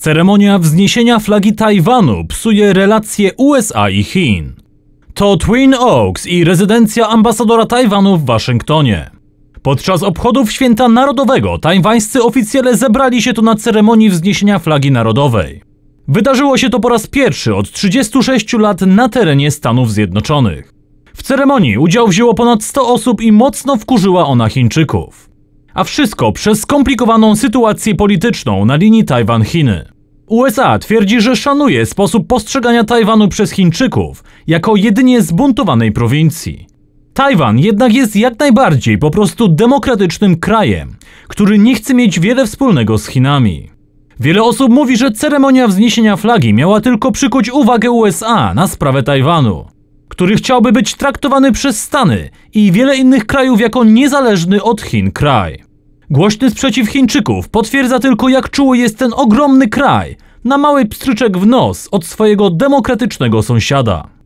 Ceremonia wzniesienia flagi Tajwanu psuje relacje USA i Chin. To Twin Oaks i rezydencja ambasadora Tajwanu w Waszyngtonie. Podczas obchodów Święta Narodowego tajwańscy oficjele zebrali się tu na ceremonii wzniesienia flagi narodowej. Wydarzyło się to po raz pierwszy od 36 lat na terenie Stanów Zjednoczonych. W ceremonii udział wzięło ponad 100 osób i mocno wkurzyła ona Chińczyków. A wszystko przez skomplikowaną sytuację polityczną na linii Tajwan-Chiny. USA twierdzi, że szanuje sposób postrzegania Tajwanu przez Chińczyków jako jedynie zbuntowanej prowincji. Tajwan jednak jest jak najbardziej po prostu demokratycznym krajem, który nie chce mieć wiele wspólnego z Chinami. Wiele osób mówi, że ceremonia wzniesienia flagi miała tylko przykuć uwagę USA na sprawę Tajwanu, który chciałby być traktowany przez Stany i wiele innych krajów jako niezależny od Chin kraj. Głośny sprzeciw Chińczyków potwierdza tylko jak czuły jest ten ogromny kraj na mały pstryczek w nos od swojego demokratycznego sąsiada.